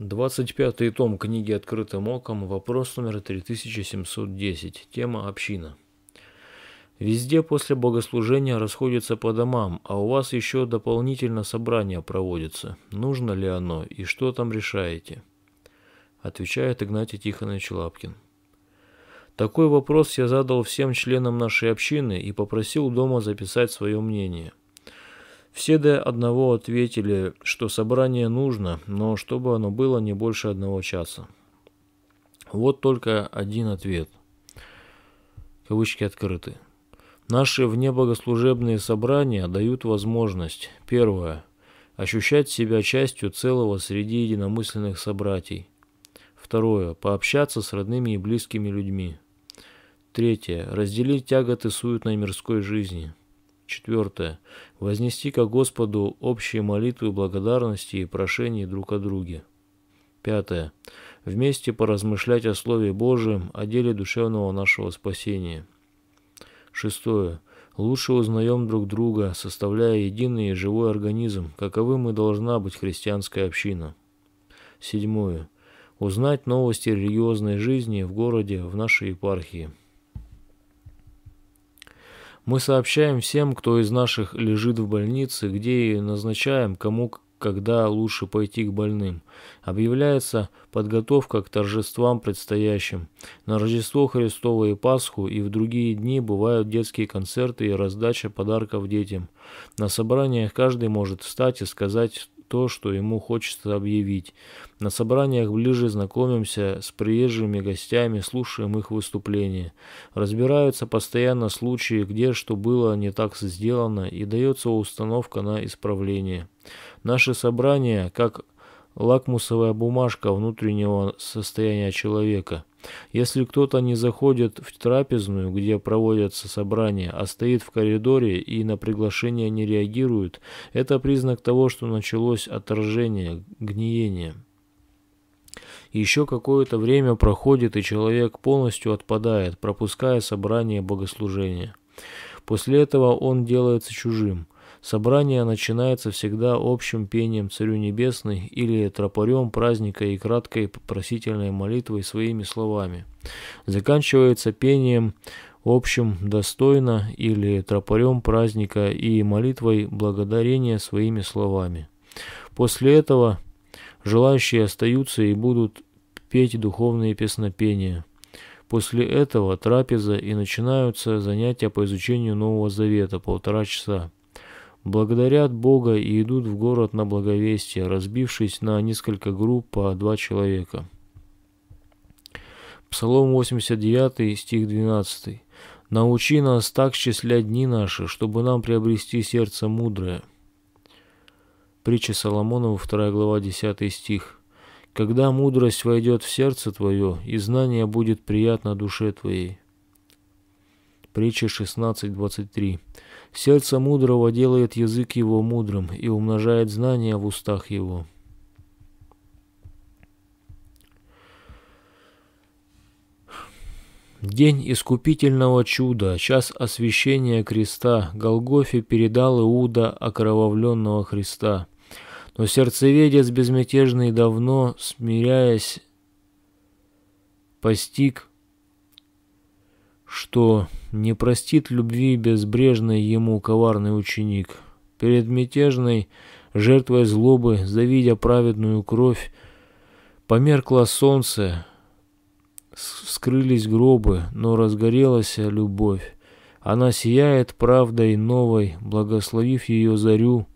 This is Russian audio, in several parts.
25 том книги «Открытым оком», вопрос номер 3710, тема «Община». Везде после богослужения расходятся по домам, а у вас еще дополнительно собрание проводится. Нужно ли оно и что там решаете? Отвечает Игнатий Тихонович Лапкин. Такой вопрос я задал всем членам нашей общины и попросил дома записать свое мнение – все до одного ответили, что собрание нужно, но чтобы оно было не больше одного часа. Вот только один ответ. Кавычки открыты. Наши внебогослужебные собрания дают возможность, первое, ощущать себя частью целого среди единомысленных собратьей. Второе, пообщаться с родными и близкими людьми. Третье, разделить тяготы суетной мирской жизни – Четвертое. Вознести ко Господу общие молитвы благодарности и прошения друг о друге. Пятое. Вместе поразмышлять о Слове Божьем, о деле душевного нашего спасения. Шестое. Лучше узнаем друг друга, составляя единый и живой организм, каковым и должна быть христианская община. Седьмое. Узнать новости религиозной жизни в городе, в нашей епархии. Мы сообщаем всем, кто из наших лежит в больнице, где и назначаем, кому когда лучше пойти к больным. Объявляется подготовка к торжествам предстоящим. На Рождество Христово и Пасху и в другие дни бывают детские концерты и раздача подарков детям. На собраниях каждый может встать и сказать то, что ему хочется объявить. На собраниях ближе знакомимся с приезжими гостями, слушаем их выступления. Разбираются постоянно случаи, где что было не так сделано, и дается установка на исправление. Наши собрания, как лакмусовая бумажка внутреннего состояния человека – если кто-то не заходит в трапезную, где проводятся собрания, а стоит в коридоре и на приглашение не реагирует, это признак того, что началось отторжение, гниение. Еще какое-то время проходит, и человек полностью отпадает, пропуская собрание богослужения. После этого он делается чужим. Собрание начинается всегда общим пением Царю Небесный или тропарем праздника и краткой попросительной молитвой своими словами. Заканчивается пением общим достойно или тропарем праздника и молитвой благодарения своими словами. После этого желающие остаются и будут петь духовные песнопения. После этого трапеза и начинаются занятия по изучению Нового Завета полтора часа благодарят Бога и идут в город на благовестие, разбившись на несколько групп по два человека. Псалом 89, стих 12. «Научи нас так счислять дни наши, чтобы нам приобрести сердце мудрое». Притча Соломонова, 2 глава, 10 стих. «Когда мудрость войдет в сердце твое, и знание будет приятно душе твоей». Притча 16.23. «Сердце мудрого делает язык его мудрым и умножает знания в устах его». День искупительного чуда, час освящения креста, Голгофе передал Иуда окровавленного Христа. Но сердцеведец безмятежный давно, смиряясь, постиг, что не простит любви безбрежной ему коварный ученик. Перед мятежной жертвой злобы, завидя праведную кровь, померкло солнце, вскрылись гробы, но разгорелась любовь. Она сияет правдой новой, благословив ее зарю.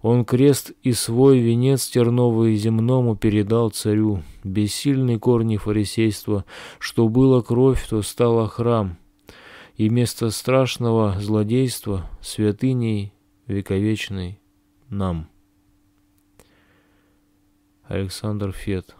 Он крест и свой венец терновый земному передал царю. бессильный корни фарисейства, что было кровь, то стало храм и место страшного злодейства святыней вековечной нам. Александр Фет